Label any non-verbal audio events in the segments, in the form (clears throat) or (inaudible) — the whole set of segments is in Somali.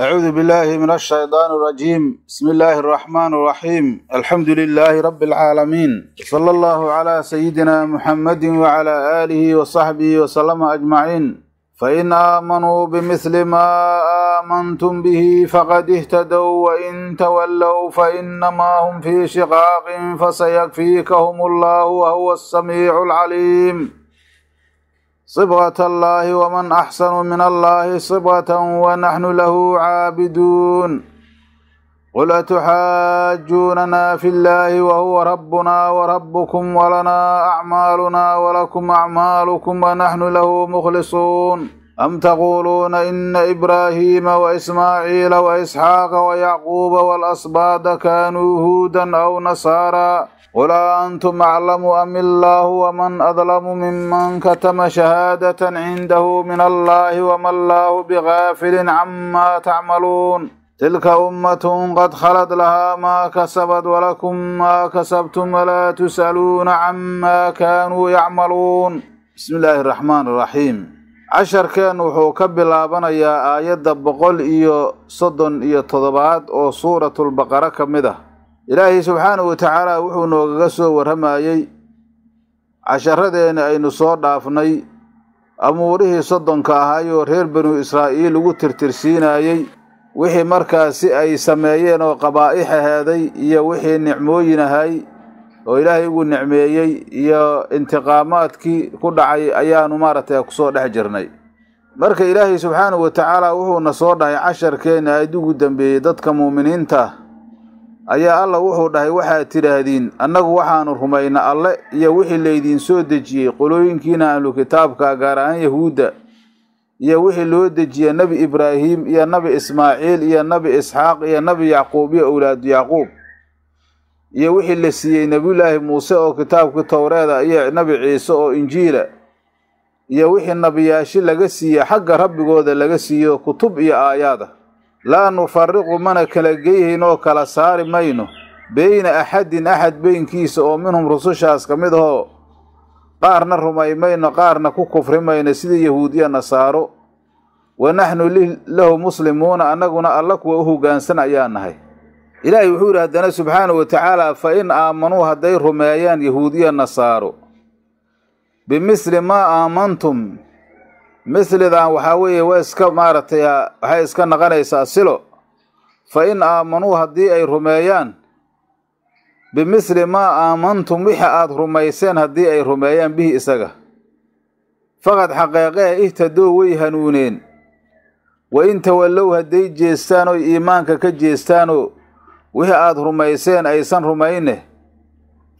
أعوذ بالله من الشيطان الرجيم بسم الله الرحمن الرحيم الحمد لله رب العالمين صلى الله على سيدنا محمد وعلى آله وصحبه وسلم أجمعين فإن آمنوا بمثل ما آمنتم به فقد اهتدوا وإن تولوا فإنما هم في شقاق فسيكفيكهم الله وهو السميع العليم صبغة الله ومن أحسن من الله صبغة ونحن له عابدون قل أتحاجوننا في الله وهو ربنا وربكم ولنا أعمالنا ولكم أعمالكم ونحن له مخلصون أم تقولون إن إبراهيم وإسماعيل وإسحاق ويعقوب والأصباد كانوا هودا أو نصارى ولا أنتم أعلم أم الله ومن أظلم ممن كتم شهادة عنده من الله وما الله بغافل عما تعملون تلك أمة قد خلت لها ما كسبت ولكم ما كسبتم ولا تسألون عما كانوا يعملون بسم الله الرحمن الرحيم casharkeen wuxuu ka bilaabanayaa aayadda boqol iyo soddon iyo toddobaad oo suuratulbaqara ka mid ah ilaahay subxaanahu watacaala wuxuu noogaga soo warramayey casharadeena aynu soo dhaafnay amuurihii soddonka ahaayoo reer banu israa'iil ugu tirtirsiinaayey wixii markaasi ay sameeyeen oo qabaa'ix aheeday iyo wixii nicmooyin ahay oo ilaahay ugu nicmeeyey iyo intiqaamaadkii ku dhacay ayaanu maaragtay kusoo dhex jirnay marka ilaahay subxaanahu watacaala wuxuuna soo dhahay casharkeenna aad ugu dambeeyey dadka muuminiinta ayaa alla wuxuu dhahay waxaad tidhaahdiin annagu waxaanu rumayna alle iyo wixii laydiin soo dejiyey qolooyinkiina ahlu kitaabka gaar ahaan yahuudda iyo wixii loo dejiya nebi ibraahiim iyo nebi ismaaciil iyo nebi isxaaq iyo nebi yacquub iyo owlaadu yacquub iyo wixii la siiyey nebiyulaahi muuse oo kitaabkii towreeda iyo nebi ciise oo injiila iyo wixii nabiyaashi laga siiye xagga rabbigooda laga siiyo kutub iyo aayaad ah laa nufariqu mana kala geyhaynoo kala saari mayno beyna axadin axad beynkiisa oo minhum rusushaas ka mid ahoo qaarna rumay mayno qaarna ku kufri mayno sidii yahuud nasaaro wa naxnu lahu muslimuuna annaguna alla kuwa u hogaansan ayaa nahay ilaahay wuxuu yidhi haddana subxaanahu wa tacaala fa in aamanuu hadday rumeeyaan yahuud nasaaro bimisli maa aamantum mithlidan waxaa weeye waa iska maaragtay waxay iska naqanaysaa silo fa in aamanuu haddii ay rumeeyaan bimithli maa aamantum wixi aada rumayseen haddii ay rumeeyaan bihi isaga faqad xaqeeqee ihtaduu way hanuuneen wa in tawallow hadday jeestaan oy iimaanka ka jeestaanoo wixii aad rumayseen aysan rumayne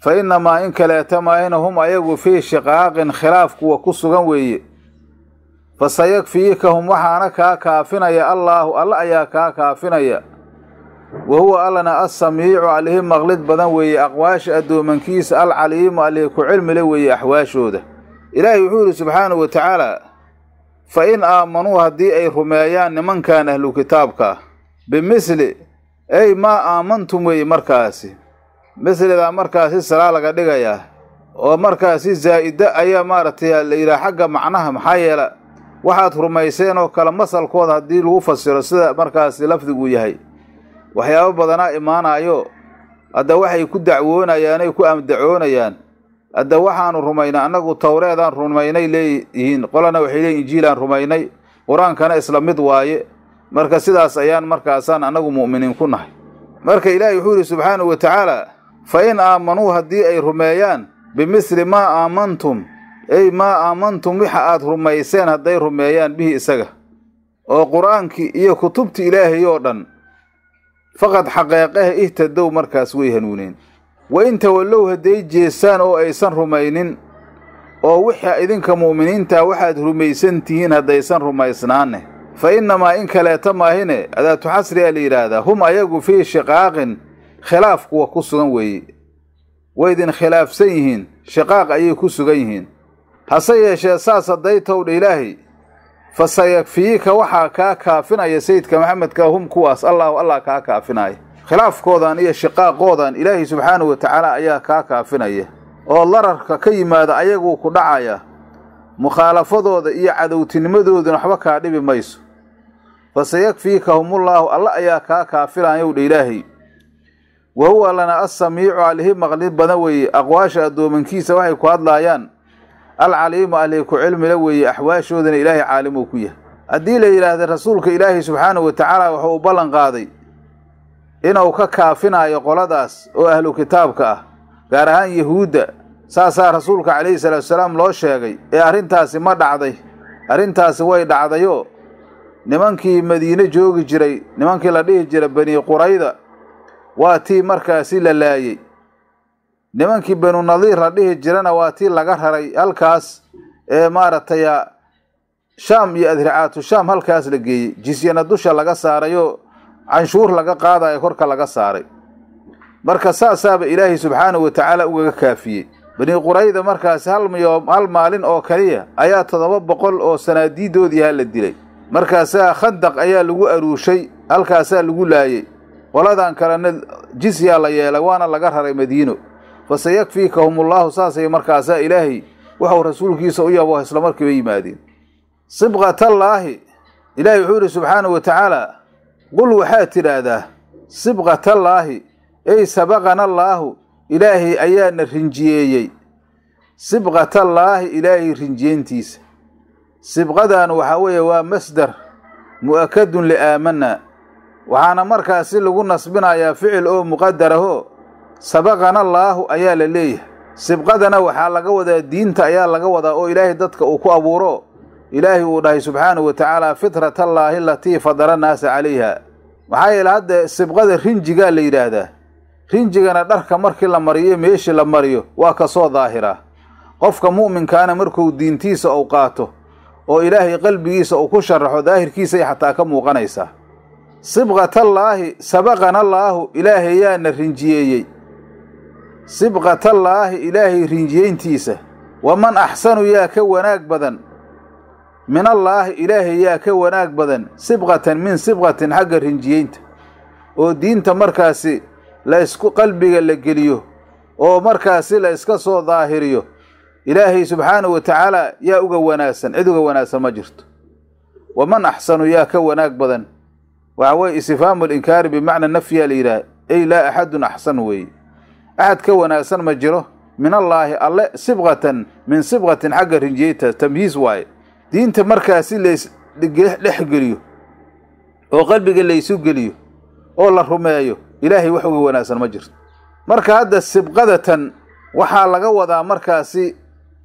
fa innamaa in kaleeta maahina hum ayagu fii shiqaaqin khilaaf kuwa ku sugan weeye fasayakfiikahum waxaana kaa kaafinaya allaahu alla ayaa kaa kaafinaya wa huwa allana assamiicu alihi maqlid badan weeye aqwaasha addoomankiisa alcaliimu alihi ku cilmile weeye axwaashooda ilaahay wuxuu yidhi subxaanahu wa tacaalaa fa in aamanuu haddii ay rumeeyaan nimankan ahlu kitaabka bimisli ey maa aamantum weeye markaasi mislidaa markaasi salaa laga dhigayaa oo markaasi zaa'ida ayaa maaragtay la yidhaha xagga macnaha maxaa yeela waxaad rumayseen oo kale masalkooda haddii lagu fasiro sida markaasi lafdigu yahay waxyaabo badanaa imaanaayo hadda waxay ku dacwoonayaanay ku amdacoonayaan hadda waxaanu rumaynay annagu towreedaan rumaynay leeyihiin qolana waxay leeyihin injiilaan rumaynay qur-aankana isla mid waaye marka sidaas ayaan markaasaan annagu mu'miniin ku nahay marka ilaahay wuxuu yidhi subxaanahu wa tacaala fa in aamanuu haddii ay rumeeyaan bimisli maa aamantum ey maa aamantum wixa aad rumayseen hadday rumeeyaan bihi isaga oo qur-aankii iyo kutubta ilaahay oo dhan faqad xaqeeqaha ihtadow markaas way hanuuneen wa in tawallow hadday jeesaan oo aysan rumaynin oo wixaa idinka mu'miniintaa waxaad rumaysan tihiin haddaysan rumaysnaanne fa innamaa in kaleeta maahine adaatu xasri xasriyaa la yidhaahdaa hum ayagu fii shiqaaqin khilaaf kuwa ku sugan weeye way idin khilaafsan yihiin shiqaaq ayay ku sugan yihiin hase yeeshee saas hadday towdha ilaahay fa sayakfiika waxaa kaa kaafinaya sayidka maxamedka hum kuwaas allahu allah kaa kaafinaya khilaafkoodan iyo shiqaaqoodan ilaahay subxaanahu watacaala ayaa kaa kaafinaya oo lararka ka yimaada ayaguu ku dhacaya mukhaalafadooda iyo cadowtinimadooduna waxba kaa dhibi mayso fa sayakfiika humullaahu alla ayaa kaa kaafinayow dha ilaahay wa huwa lana asamiicu alihi maqlid badan weeye aqwaasha addoomankiisa waxay ku hadlaayaan alcaliimu alle ku cilmila weeye axwaashoodana ilaahay caalimuu ku yahay haddii la yidhaahda rasuulka ilaahay subxaanahu wa tacaala wuxuu uu ballan qaaday inuu ka kaafinaayo qoladaas oo ahlu kitaabka ah gaar ahaan yahuudda saasaa rasuulka calayhi salaam loo sheegay ee arrintaasi ma dhacday arrintaasi way dhacdayoo nimankii madiine joogi jiray nimankii la dhihi jiray bani qurayda waa tii markaasi la laayey nimankii banu nadiir dhihi jirana waa tii laga raray halkaas ee maaragtay shaam iyo adricaatu shaam halkaas la geeyey jisyana dusha laga saarayoo canshuur laga qaadayo korka laga saaray marka saasaaba ilaahay subxaanahu watacaala ugaga kaafiyey bani qurayda markaasi hal miyo hal maalin oo kaliya ayaa toddoba boqol oo sanaadiidoodii ha la dilay markaasaa khandaq ayaa lagu aruushay halkaasaa lagu laayey qoladan kalena jisyaa la yeelay waana laga raray madiino fasayakfiikahum ullahu saasay markaasaa ilaahay waxau rasuulkiisa u yabo islamarkiiba markiiba yimaadeen sibqatallaahi ilaahay wuxuu yidhi subxaana wa tacaala qul waxaad tidhaahdaa sibqatallaahi ey sabaqana allaahu ilaahay ayaana rinjiyeeyey allaahi ilaahay rinjiyeyntiisa sibqadan waxa weeye waa masdar mu'akadun liaamana waxaana markaasi lagu nasbinayaa ficil oo muqadarahoo sabaqana allaahu ayaa la leeyahay sibqadana waxaa laga wadaa diinta ayaa laga wadaa oo ilaahay dadka uu ku abuuro ilaahay uu dhahay subxaanahu wa tacaala allaahi alatii fadara naasa calayha maxaa yeele hadda sibqada rinjigaa la yidhaahdaa rinjigana dharka markii la mariyo meeshii la mariyo waa ka soo daahiraa qofka mu'minkaana markuu diintiisa uu qaato oo ilaahay qalbigiisa uu ku sharaxo daahirkiisay xataa ka muuqanaysaa sibqatallaahi sabaqana allaahu ilaahayaana rinjiyeeyey sibqatallaahi ilaahay rinjiyayntiisa waman axsanu yaa ka wanaag badan min allaahi ilaahay yaa ka wanaag badan sibqatan min sibqatin xagga rinjiyeynta oo diinta markaasi laysku qalbiga la geliyo oo markaasi la yska soo daahiriyo ilaahay subxaanahu wa tacaala yaa uga wanaagsan cid uga wanaagsan ma jirto waman axsanu yaa ka wanaag badan waxaa weeye istifhaamu linkaari bimacna nafyaa la yidhaah ey laa axadun axsan weeye axad ka wanaagsan ma jiro min allaahi alle sibqatan min sibqatin xagga rinjiyeyta tamyiis waaye diinta markaa si laysdhexgeliyo oo qalbiga laysu geliyo oo la rumeeyo ilaahay wax uga wanaagsan ma jirto marka hadda sibqadatan waxaa laga wadaa markaasi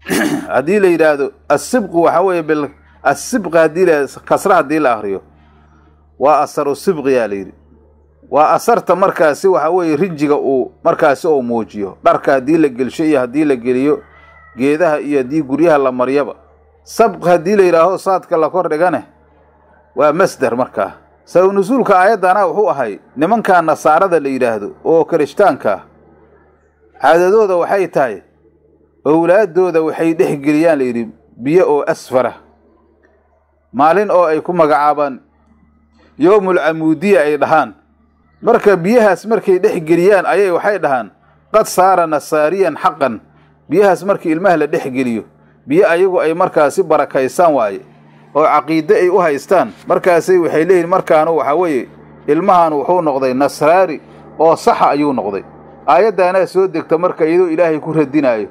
(clears throat) haddii la yidhaahdo asibqu waxaa weeye asibqa hadii la kasra haddii la akriyo waa asaru sibqiyaa la yidhi waa asarta markaasi waxa weeye rinjiga uu markaasi uu muujiyo dharka haddii la gelsho iyo haddii la geliyo geedaha iyo haddii guryaha la maryaba sabq haddii la yidhaaho saadka la kor dhigane waa masder markaa sabab nusuulka aayaddana wuxuu ahay nimankaa nasaarada la yidhaahdo oo kirishtaankaa caadadooda waxay tahay owlaadooda waxay dhexgeliyaan layidhi biyo oo asfara maalin oo ay ku magacaabaan yowmulcamuudiya ay dhahaan marka biyahaas markay dhex geliyaan ayay waxay dhahaan qad saara nasaariyan xaqan biyahaas markii ilmaha la dhex geliyo biyo ayagu ay markaasi barakaysan waaye oo caqiide ay u haystaan markaasay waxay leeyihin markaanu waxa weeye ilmahan wuxuu noqday nasraari oo saxa ayuu noqday aayaddaanaa soo degta marka iyadoo ilaahay ku radinaayo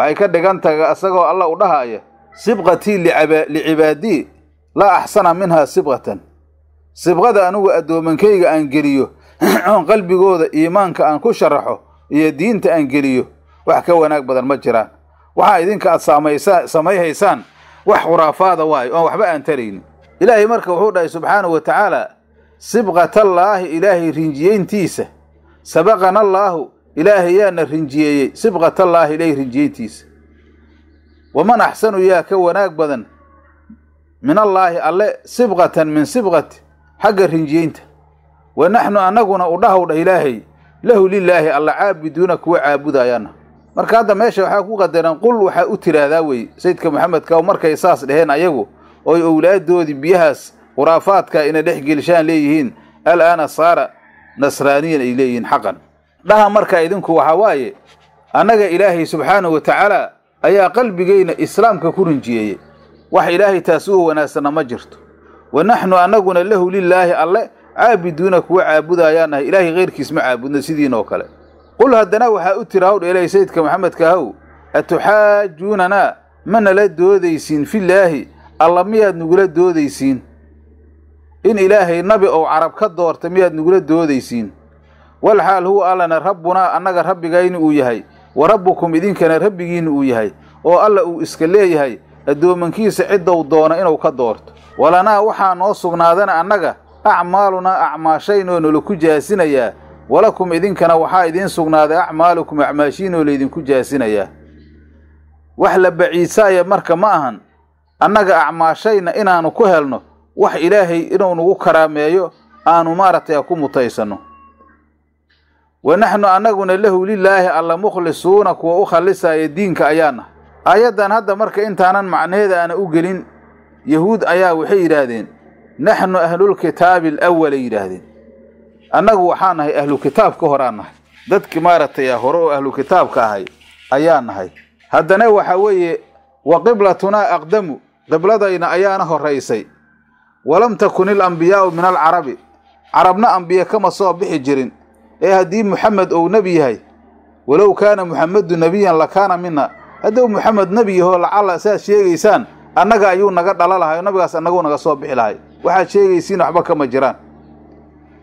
waxay ka dhigan taga asagoo alla u dhahaaya sibqatii licibaadii laa axsana minhaa sibqatan sibqada anigu addoomankayga aan geliyo (clears throat) oon qalbigooda iimaanka aan ku sharaxo iyo diinta aan geliyo wax ka wanaag badan ma jiraan waxaa idinka aad samaysaa wax khuraafaada waayo oon waxba aan taraynin ilaahay marka wuxuu dhahay subxaanahu wa tacaala allaahi ilaahay rinjiyeyntiisa sabaqana allaahu ilaahay yaana rinjiyeeyey allaahi ilaahay rinjiyeyntiisa waman axsanu yaa ka wanaag badan min allaahi alle sibqatan min sibqati xagga rinjiyeynta wa naxnu annaguna udhahowdha ilaahay lahu lilaahi alla caabiduuna kuwa caabudayaana marka hadda meesha waxaa ku qadaran qul waxaa u tiraahdaa wey sayidka maxamedka oo markay saas dheheen ayagu oy owlaadoodii biyahaas khuraafaadka inay dhex gelishaan leeyihiin alaana saara nasraaniyan ay leeyihiin xaqan dhaha marka idinku waxaa waaye annaga ilaahay subxaanahu wa ayaa qalbigayna islaamka ku rinjiyeeyey wax ilaahay taas uga wanaagsana ma jirto wanaxnu annaguna lahu lilaahi alle caabiduuna kuwa caabudayaanahay ilaahay keyrkiis caabudna caabudno sidiinoo kale qul haddana waxaa u tira hawdh eelahy sayidka maxamedka ahow atuxaajuunanaa ma nala doodaysiin filaahi alla miyaad nugula doodaysiin in ilaahay nabi ou carab ka doorta miyaad nugula doodaysiin wal xaal huwa allana rabbunaa annaga rabbigayni uu yahay wa rabbukum idinkana rabbigiinna uu yahay oo alla uu iska leeyahay addoomankiisa ciddou doona inuu ka doorto walanaa waxaa noo sugnaadana annaga acmaaluna acmaashaynoo nolaku jaasinayaa walakum idinkana waxaa idiin sugnaaday acmaalukum acmaashiinoo laydinku jaasinayaa wax la baciisaaya marka ma ahan annaga acmaashayna inaannu ku helno wax ilaahay inuu nagu karaameeyo aanu maaragtay a ku mutaysanno wa naxnu annaguna lahu lilaahi alla mukhlisuuna kuwa u khallisaaya diinka ayaana aayaddan hadda marka intaanan macnaheeda aana u gelin yahuud ayaa waxay yidhaahdeen naxnu ahlulkitaabi alawalay yidhaahdeen annagu waxaa nahay ahlukitaabka horaa nahay dadkii maaragtay ah, hore oo ahlukitaabka ahay ayaa nahay haddana waxa weeye wa qiblatunaa aqdamu qibladayna ayaana horraysay walam takun ilambiyaau min alcarabi carabna ambiye kama soo bixi jirin ee haddii muxamed uu nebi yahay walow kaana muxamedu nebiyan lakaana mina hadduu muxamed nebi yaho lacalla saad sheegaysaan annaga ayuu naga dhala lahay oo nabigaas annaguu naga soo bixi lahay waxaad sheegaysiin waxba kama jiraan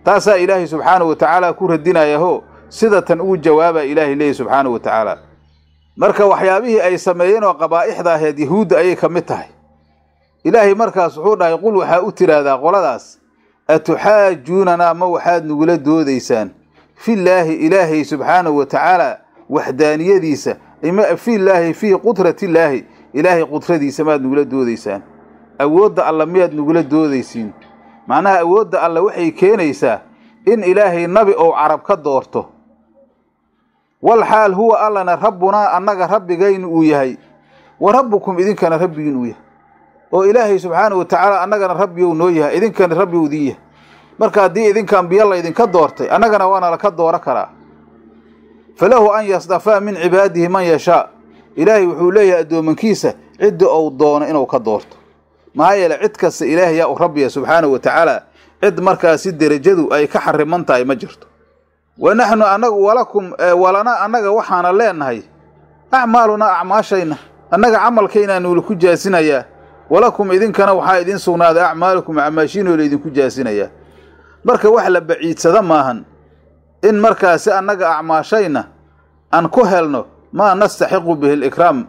taasaa ilaahay subxaanahu watacaala ku radinayaho sidatan ugu jawaabaa ilaahay leeyahy subxaanahu wa marka waxyaabihii ay sameeyeen oo qabaa'ixda aheed yahuudda ayay ka mid tahay ilaahay markaas wuxuu dhahay qul waxaa u tidhaahdaa qoladaas atuxaajuunanaa ma waxaad nagula doodaysaan fiillaahi ilaahay subxaanahu wa tacaala waxdaaniyadiisa ima fillaahi fii qudratillaahi ilaahay qudradiisa maad nagula doodaysaan awoodda alla miyaad nagula doodaysiin macnaha awoodda alle waxay keenaysaa in ilaahay nabi ou carab ka doorto wal xaal huwa allana rabbunaa annaga rabbigayn uu yahay wa rabbukum idinkana rabbigiin uu yahay oo ilaahay subxaanahu watacaala annagana rabbiou noo yahay idinkana rabbi idin yahay marka haddii idinka ambiya laydinka doortay annagana waana la ka dooro karaa falahu an yastafaa min cibaadihi man yashaa ilaahay wuxuu leeyahay addoomankiisa cidda ou doono inuu ka doorto maxaa yeele cid kasta ilaahay yaa u rabbiya subxaanahu wa tacaala cid markaasi derajadu ay ka xariman tahay ma jirto wa naxnu annagu walakum walana annaga waxaana leenahay acmaalunaa acmaashayna annaga camalkaynaanu laku jaasinayaa walakum idinkana waxaa idiin sugnaaday acmaalukum acmaashiinoo laydinku jaasinayaa marka wax la baciidsada maahan in markaasi annaga acmaashayna aan ku helno maa nastaxiqu bihi alikraam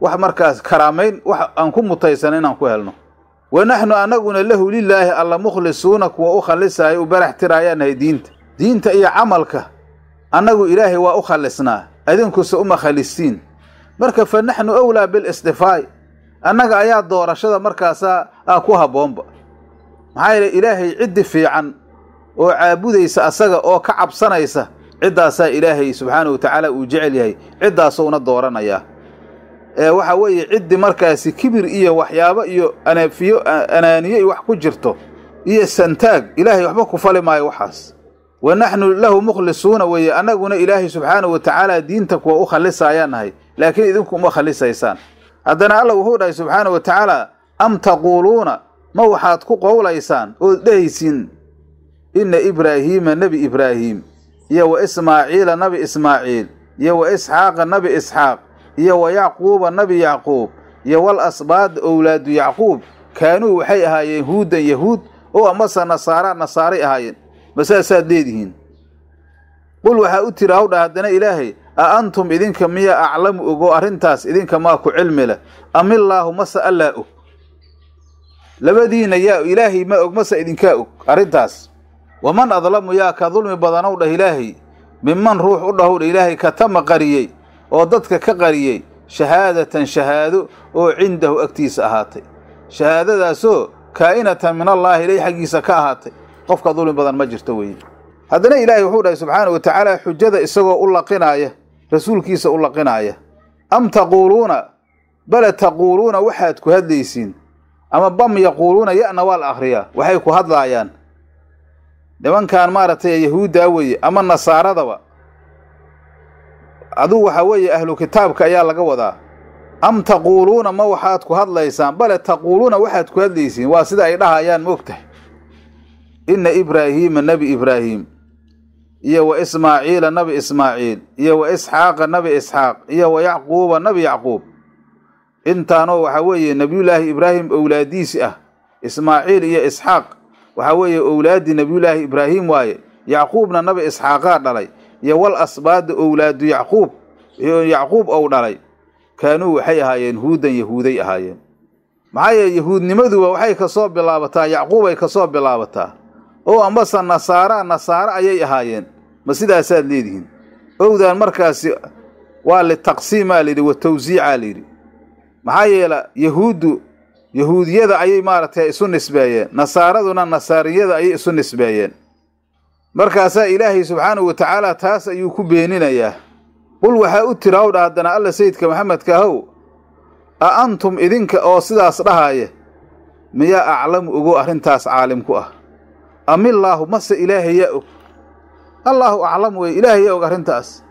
wax markaas karaamayn wax aan ku mutaysan inaan ku helno wa naxnu annaguna lahu lilaahi alla mukhlisuuna kuwa u khallisaayo u barax tiraayaannahay diinta diinta iyo camalka annagu ilaahay waa u khallisnaa adinkuse uma khalistiin marka fa naxnu awlaa bilistifaa'i annaga ayaa doorashada markaasaa ah ku habboonba maxaa yeele ilaahay ciddi fiican oo caabudaysa asaga oo ka cabsanaysa ciddaasaa ilaahay subxaanahu wa tacaala uu jecel yahay ciddaasowna dooranayaa ee waxa weeye ciddii markaasi kibir iyo waxyaabo iyo anafiyo anaaniye iyo wax ku jirto iyo santaag ilaahay waxba ku fali maayo waxaas wa naxnu lahu mukhlisuuna weeye annaguna ilaahay subxaana watacaala diinta kuwa u khalisaayaan nahay laakiin idinku uma khalisaysaan haddana alla wuxuu dhahay subxaana wa am taquuluuna ma waxaad ku qowlaysaan ood dhahaysiin inna ibraahiima nebi ibraahiim iyo wa ismaaciila nabi ismaaciil iyo wa isxaaqa nabi isxaaq iyo wa yacquuba nabi yacquub iyo wal asbaad owlaadu yacquub kaanuu waxay ahaayeen huudan yahuud oo amase nasaara nasaaray ahaayeen masaasaad leedihiin qul waxaa u tiri hawdha haddana ilaahay a antum idinka miya aclamu ogoo arrintaas idinka maa ku cilmi leh amillaahu mase allaa og labadiina yaa ilaahay ma og mase idinkaa og arrintaas waman adlamu yaa ka dulmi badanow dhah ilaahay minman ruux u dhahow dheh ilaahay ka tama qariyey oo dadka ka qariyey shahaadatan shahaado oo cindahu agtiisa ahaatay shahaadadaasoo kaa'inatan min allaahi ilay xaggiisa ka ahaatay qofka dulmi badan ma jirta weeye haddana ilaahay wuxuu dhahay subxaanahu watacaala xujada isagoo u laqinaaya rasuulkiisa u laqinaaya am taquuluuna bala taquuluuna waxaad ku hadlaysiin ama bam yaquuluuna ya'na waa la akhriyaa waxay ku hadlaayaan nimankan maaragtay yahuuddaa weeye ama nasaaradaba aduu waxaa weeye ahlu kitaabka ayaa laga wadaa am taquuluuna ma waxaad ku hadlaysaan bale taquuluuna waxaad ku hadlaysiin waa sida ay dhahayaan moogtahay inna ibraahiima nebi ibraahiim iyo wa ismaaciila nabi ismaaciil iyo wa isxaaqa nabi isxaaq iyo wa yacquuba nabi yacquub intaanoo waxaa weeye nebiyullaahi ibraahim owlaadiisi ah ismaaciil iyo isxaaq waxaa weeye owlaaddii nebiyullaahi ibraahim waaye yacquubna nabi isxaaqaa dhalay iyo wal asbaadda owlaadu yacquub yacquub ou dhalay kaanuu waxay ahaayeen huudan yahuuday ahaayeen maxaa yeele yahuudnimaduba waxay ka soo bilaabataa yacquubay ka soo bilaabataa oo ambase nasaara nasaare ayay ahaayeen ma sidaasaad leedihiin owdaan markaasi waa litaqsiimaa layidhi wa tawsiicaa layidhi maxaa yeela yahuuddu yahuudiyada ayay maaragtay isu nisbeeyeen nasaaraduna nasaariyada ayay isu nisbeeyeen markaasaa ilaahay subxaanahu wa tacaala taas ayuu ku beeninayaa qul waxaa u tiraawdha haddana alla sayidka maxamedka ahow a antum idinka oo sidaas dhahaaya miyaa aclamu ogo arrintaas caalim ku ah amillaahu mase ilaahayaa og allaahu aclam weye ilaahayaa og arrintaas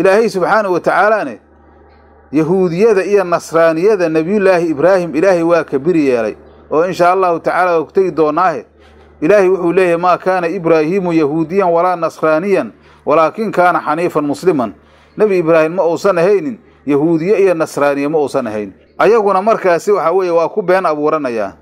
ilaahay subxaanahu wa tacaalaane yahuudiyada iyo nasraaniyada nebiyullaahi ibraahim ilaahay waa kabiri yeelay oo inshaa allahu tacaala og tegi doonaahe ilaahay wuxuu leeyahay maa kaana ibraahiimu yahuudiyan walaa nasraaniyan walaakin kaana xaniifan musliman nebi ibraahim ma uusan ahaynin yahuudiye iyo nasraaniye ma uusan ahayn ayaguna markaasi waxaa weeye waa ku been abuuranayaa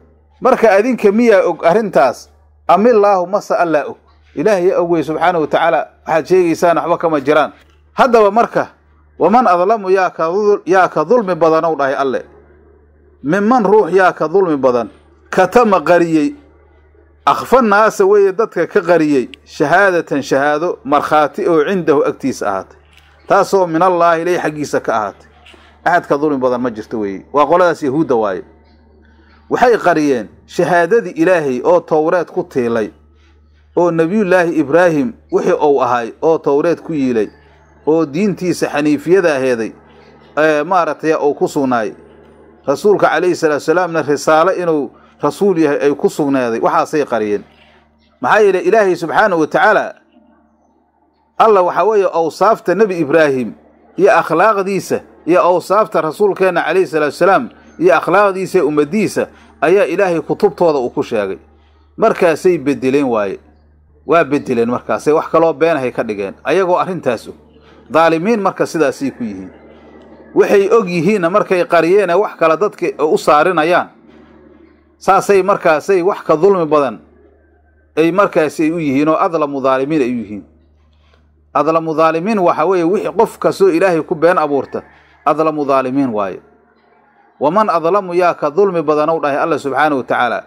marka adinka miyaa og arrintaas amilaahu mase allaa og ilaahay ya ogwey subxaanahu wa tacaala waxaad sheegaysaan waxba kama jiraan haddaba marka waman adlamu yaa ka dulmi badanow dhahay alle minman ruux yaa ka dulmi badan katama qariyey akhfa naasa weeye dadka ka qariyey shahaadatan shahaado markhaati oo cindahu agtiisa ahaatay taasoo min allaahi ilay xaggiisa ka ahaatay axadka dulmi badan ma jirto weeye waa qoladaas yahuudda waaye waxay qariyeen shahaadadii ilaahay oo towreed ku tiilay oo nebiyullaahi ibraahim wixii uu ahay oo towreed ku yiilay oo diintiisa xaniifiyada aheeday maaragtay uu ku sugnaayay rasuulka calayhi salaamna risaalo inuu rasuul yahay ay ku sugnaaday waxaasay qariyeen maxaa yeele ilaahay subxaana wa tacaala alla waxaa weeye awsaafta nebi ibraahim iyo akhlaaqdiisa iyo awsaafta rasuulkeenna calayhi salaatu salaam iyo akhlaaqdiisa ummadiisa ayaa ilaahay kutubtooda uu ku sheegay markaasay bedeleen waaye waa bedeleen markaasay wax kaloo beenahay ka dhigeen ayagoo arrintaas og daalimiin marka sidaasay ku yihiin waxay og yihiinna markay qariyeenee wax kale dadka u saarinayaan saasay markaasay wax ka dulmi badan ay markaasay u yihiin oo adlamu daalimiin ay u yihiin adlamu daalimiin waxa weeye wixii qof kastoo ilaahay ku been abuurta adlamu daalimiin waaye waman adlamu yaa ka dulmi badanow dhahay alla subxaana wa tacaala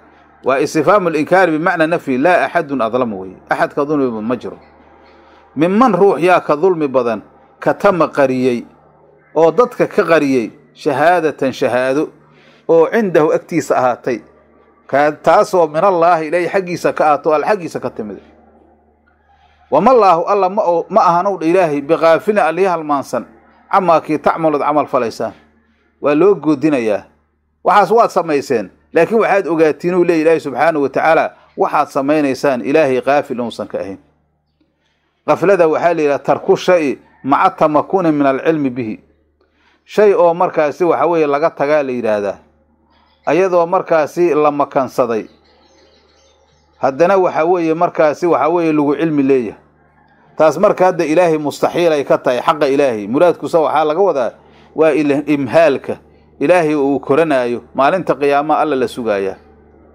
waa istifaamu linkaari bimacna nafyi laa axadun adlama weye axad ka dulmi badan ma jiro minman ruux yaa ka dulmi badan ka tama qariyey oo dadka ka qariyey shahaadatan shahaado oo cindahu agtiisa ahaatay taasoo min allaahi ilaahay xaggiisa ka ahaato al xaggiisa ka timid wamallaahu alla ma ma ahanowdha ilaahay bikaafilin alliya halmaansan camaa kii tacmalod camal falaysaan waa loo goodinayaa waxaas waad samayseen laakiin waxaad ogaatiin uu leey ilaahay subxaanahu wa tacaala waxaad samaynaysaan ilaahay kaafil inuusan ka ahayn qaflada waxaa la yidhaha tarku shay maca tamakuni min alcilmi bihi shay oo markaasi waxa weeye laga tagaa la yidhaahdaa ayadoo markaasi la makansaday haddana waxa weeye markaasi waxa weeye lagu cilmi leeyahay taas marka hadda ilaahay mustaxiil ay ka tahay xaqa ilaahay muraadkusa waxaa laga wadaa waa imhaalka ilaahay uu koranaayo maalinta qiyaamaha alla la sugaayaa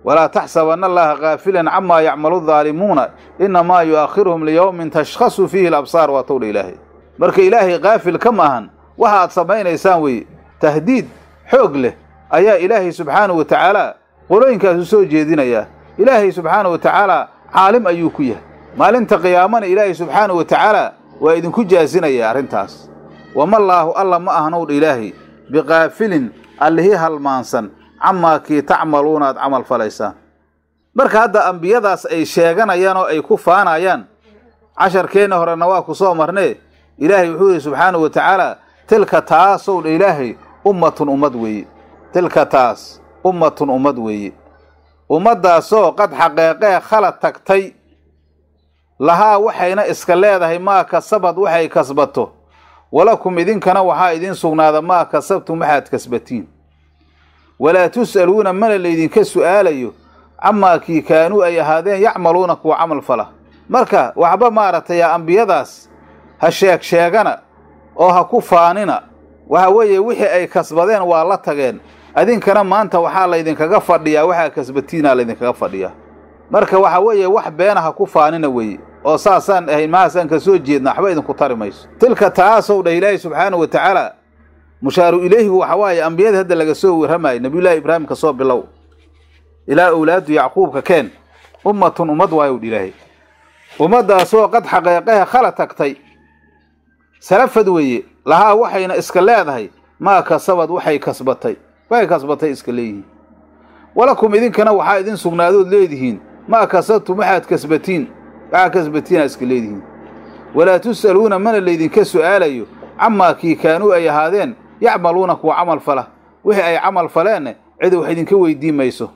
walaa taxsabanna allaha kaafilan camaa yacmalu daalimuuna innamaa yu'akhiruhum liyowmin tashkhasu fiihi labsaar waa towdha ilaahay marka ilaahay kaafil ka maahan waxa aad samaynaysaan weeye tahdiid xoog leh ayaa ilaahay subxaanahu wa tacaalaa u soo jeedinayaa ilaahay subxaanahu wa tacaalaa caalim ayuu ku yahay maalinta qiyaamana ilaahay subxaanahu wa waa idinku jaasinaya arrintaas wamallaahu alla ma ahnow ilaahay bikaafilin allihii halmaansan camaa kii tacmaluuna aada camal falaysaan marka hadda ambiyadaas ay sheeganayaan oo ay ku faanayaan casharkeenna horena waa ku soo marnee ilaahay wuxuu yidhi subxaanahu wa tacaala tilka taasow dha ilaahay ummatun ummad weeye tilka taas ummatun ummad weeye ummaddaasoo qad xaqeeqee khalad tagtay lahaa waxayna iska leedahay maa kasabad waxay kasbato walakum idinkana waxaa idiin sugnaada maa kasabtum waxaad kasbatiin walaa tus'aluuna mana laydinka su'aalayo camaa kii kaanuu ay ahaadeen yacmaluuna kuwa camal fala marka waxba maaragtay ambiyadaas ha sheeg sheegana oo ha ku faanina waxa weeye wixii ay kasbadeen waa la tageen adinkana maanta waxaa laydinkaga fadhiyaa waxaa kasbatiinaa laydinkaga fadhiyaa marka waxa weeye wax beena ha ku faanina weeye oo saasaan ahayn mahaasaan ka soo jeedna waxba idinku tari mayso tilka taasow dheh ilaahay subxaanahu wa tacaala mushaaru ileyhigu waxa waaye ambiyadii hadda laga soo waramayo nabiyullaahi ibraahim ka soo bilow ilaa owlaadu yacquubka keen ummatun ummad waayo dhilaahay ummadaasoo qad xaqeeqaha khala tagtay salafad weeye lahaa waxayna iska leedahay maa kasabad waxay kasbatay waxay kasbatay iska leeyihiin walakum idinkana waxaa idin sugnaadood leedihiin maa kasabtum waxaad kasbatiin waxaad kasbatiinaa iska leedihiin walaa tus'aluuna mana laydinka su'aalayo camaa kii kaanuu ay ahaadeen yacmaluuna kuwa camal fala wixii ay camal faleenna cid wax idinka weydii mayso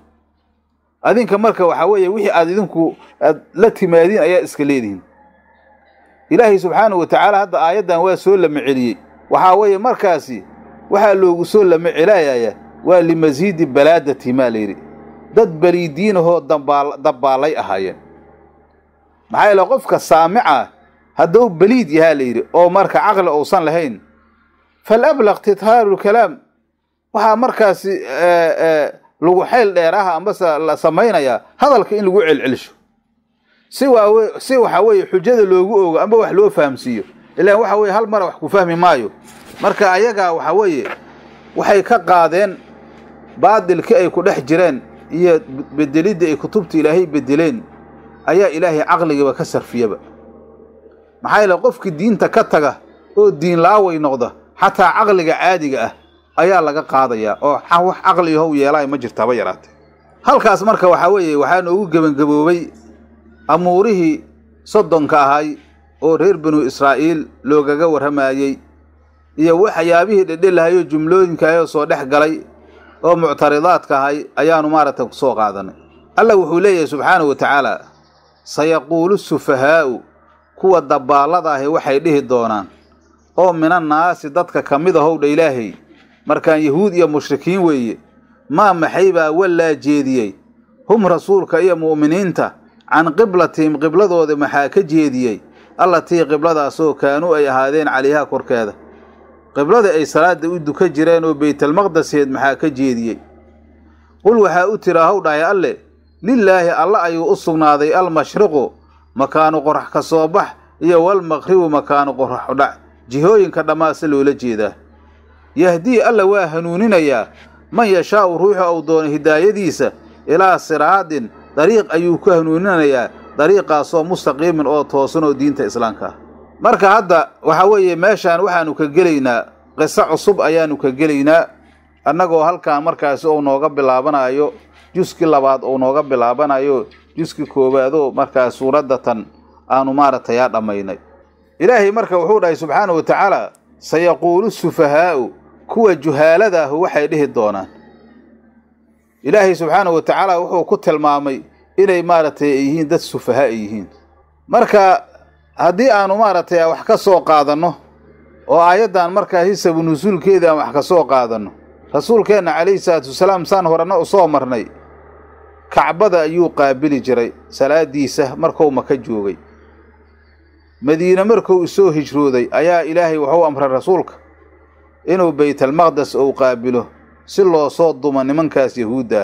adinka marka waxaa weeye wixii aad idinku aad la timaadiin ayaa iska leedihiin ilaahay subxaanahu wa hadda aayaddan waa soo lama celiyey waxaa weeye markaasi waxaa loogu soo lama celayayaa waa limasiidi balaadati maa layidhi dad baliidiinahoo dabbaalay ahaayeen maxaa yeele qofka saamica haddau beliid yahaa layidhi oo marka caqli uusan lahayn falablag tithaaru lkalaam waxaa markaasi lagu xayl dheeraha ambase la samaynayaa hadalka in lagu celcelisho si waa si waxa weeye xujada loogu ogo amba wax loo fahamsiiyo ilaan waxa weye hal mara wax ku fahmi maayo marka ayagaa waxa weeye waxay ka qaadeen baadilkii ay ku dhex jireen iyo bedelidda ay kutubta ilaahay bedeleen ayaa ilaahay caqligiba ka sarfiyaba maxaa yeele qofkii diinta ka taga oo diin laaway noqda xataa caqliga caadiga ah ayaa laga qaadayaa oo wax caqliyahow yeelaayo ma jirtaaba yaraatee halkaas marka waxaa weeye waxaa noogu gebangaboobay amuurihii soddonka ahay oo reer binu israa'iil loogaga warramayey iyo waxyaabihii dhedhelahayoo jumlooyinka ayoo soo dhex galay oo muctaridaadka ahay ayaanu maaragtay ku soo qaadanay allah wuxuu leeyahay subxaanahu wa tacaala sayaquulu sufahaa'u kuwa dabbaallada ahi waxay dhihi doonaan oo minannaasi dadka ka mid ahow dha ilaahay markaan yahuud iyo mushrikiin weeye maa maxay baa wallaa jeediyey hum rasuulka iyo mu'miniinta can qiblatihim qibladooda maxaa ka jeediyey allatii qibladaasoo kaanuu ay ahaadeen calayhaa korkeeda qiblada ay salaadda u duka jireen oo baytalmaqdaseed maxaa ka jeediyey qul waxaa u tiri ahow dhahay alle lilaahi alla ayuu u sugnaaday almashriqu makaanu qorax ka soo bax iyo walmaqhribu makaanu qorax udhac jihooyinka dhammaa loola jeedaa yahdii alla waa hanuuninayaa man yashaa'u ruuxu uu doono hidaayadiisa ilaa siraadin dariiq ayuu ku hanuuninayaa dariiqaasoo mustaqiimin oo toosan oo diinta islaamka ah marka hadda waxa weeye meeshaan waxaanu ka gelaynaa qiso cusub ayaanu ka gelaynaa annagoo halkan markaasi uu nooga bilaabanayo juskii labaad uu nooga bilaabanayo juskii koowaadoo markaas suuradda tan aanu maaragtay yaa dhammaynay ilaahay marka wuxuu dhahay subxaana wa tacaala sayaquulu sufahaa'u kuwa juhaalada ahu waxay dhihi doonaan ilaahay subxaana wa tacaala wuxuu ku tilmaamay inay maaragtay yihiin dad sufahaa yihiin marka haddii aanu maaragtay wax ka soo qaadanno oo aayaddan markaa hisabu nusuulkeeda aan wax ka soo qaadanno rasuulkeenna calayhi salaatu wasalaam saan horena u soo marnay kacbada ayuu qaabili jiray salaadiisa markou maka joogay madiine markuu isoo hijrooday ayaa ilaahay wuxuu amray rasuulka inuu baytalmaqdes uu qaabilo si loo soo duma nimankaas yahuudda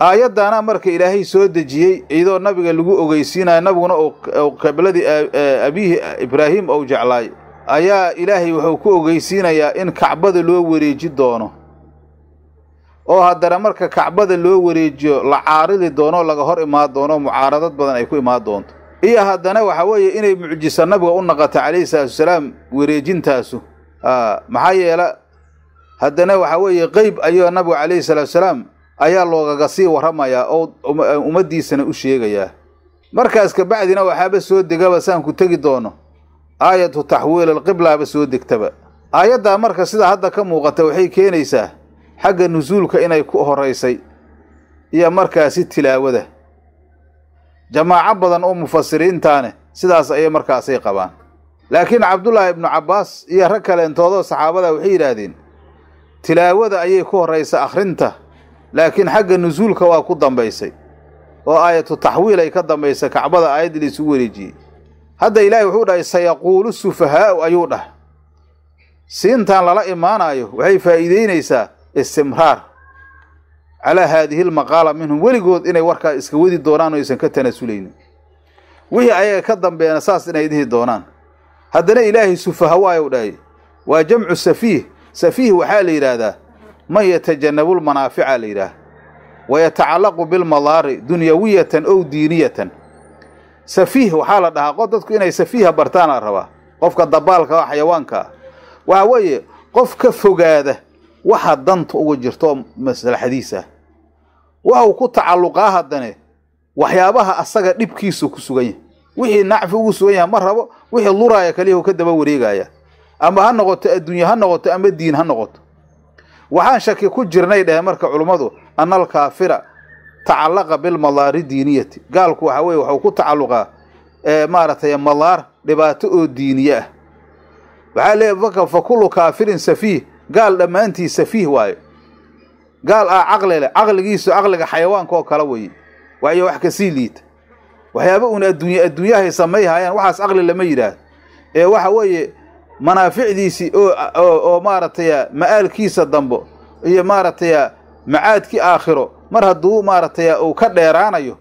ah aayaddaana marka ilaahay soo dejiyey ciidoo nabiga lagu ogeysiinaya nabiguna uu qibladii e, abiihi ibraahim uu jeclaay ayaa ilaahay wuxuu ku ogeysiinayaa in kacbada loo wareeji doono oo haddana marka kacbada loo wareejiyo la caaridi doono laga hor imaan doono mucaaradad badan ay ku imaan doonto iyo haddana waxa weeye inay mucjiso nabiga u naqato calayhi salaatuwasalaam wareejintaasu maxaa yeele haddana waxa weeye qeyb ayuu nabigu calayhi salaatusalaam ayaa loogaga sii waramayaa oo ummaddiisana u sheegayaa markaas ka bacdina waxaaba soo degaba saan ku tegi doono aayatu taxwiil alqiblaaba soo degtaba aayaddaa marka sida hadda ka muuqata waxay keenaysaa xagga nusuulka inay ku horaysay iyo markaasi tilaawada jamaaco badan oo mufasiriintaane sidaas ayay markaasay qabaan laakiin cabdullaahi ibnu cabbaas iyo rag kaleentoodoo saxaabada waxay yidhaahdeen tilaawada ayay ku horraysa akhrinta laakiin xagga nusuulka waa ku dambaysay oo aayatu taxwiil ay ka dambaysa kacbada aayadda laysugu wareejiyey hadda ilaahay wuxuu dhahay sayaquulu sufahaa'u ayuu dhahay siintan lala imaanaayo waxay faa'iideynaysaa istimraar calaa haadihi lmaqaala minhum weligood inay warkaa iska wadi doonaan oo aysan ka tanaasuleynin wixii ayaga ka dambeena saas inay dhihi doonaan haddana ilaahay sufahawaayow dhahay waa jamcu safiih safiih waxaa la yidhaahdaa man yatajanabu lmanaafica la yidhaah wayatacallaqu bilmadaari dunyawiyatan ow diiniyatan safiih waxaa la dhahaa qof dadku inay safiiha bartaanaa rabaa qofka dabaalka xayawaankaa waxa weeye qof ka fogaada waxaa danta uga jirto maslaxadiis ah waxa uu ku tacalluqaa haddane waxyaabaha asaga dhibkiisu ku sugan yahay wixii nacfi ugu sugan yahay ma rabo wixii luraaya kaliyahu ka daba wareegaya ama ha noqoto adduunye ha noqoto ama diin ha noqoto waxaan shaki ku jirnay dhehe marka culummadu ana alkaafira tacallaqa bilmadaari diiniyati gaalku waxa weye waxuu ku tacaluqaa maaragtay madaar dhibaato oo diiniye ah waxaa leey fa kullu kaafirin safiih gaal dhammaantii safiih waayo gaal aa caqli leh caqligiisu caqliga xayawaanka oo kale weye waayo wax kasii liita waxyaaba uun adduunya adduunyahay samayhayaan waxaas caqli lama yidhaahdo ee waxa weeye manaaficdiisii oo maaragtay ma'aalkiisa dambo iyo maaragtay macaadkii aakhiro mar hadduu maaragtay uu ka dheeraanayo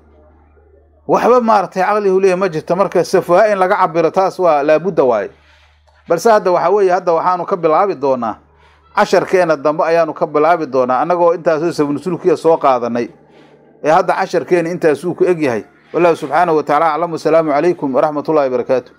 waxba maaragtay caqlihu leeya ma jirto marka safuha in laga cabiro taas waa laabudda waaye balse hadda waxa weeye hadda waxaanu ka bilaabi doonaa casharkeena dambe ayaanu ka bilaabi doonaa annagoo intaasoo sabnusulkiya soo qaadanay ee hadda casharkeena intaasuu ku egyahay wallahu subxaanahu wa watacaala aclam wasalaamu calaykum waraxmatullahi barakaatu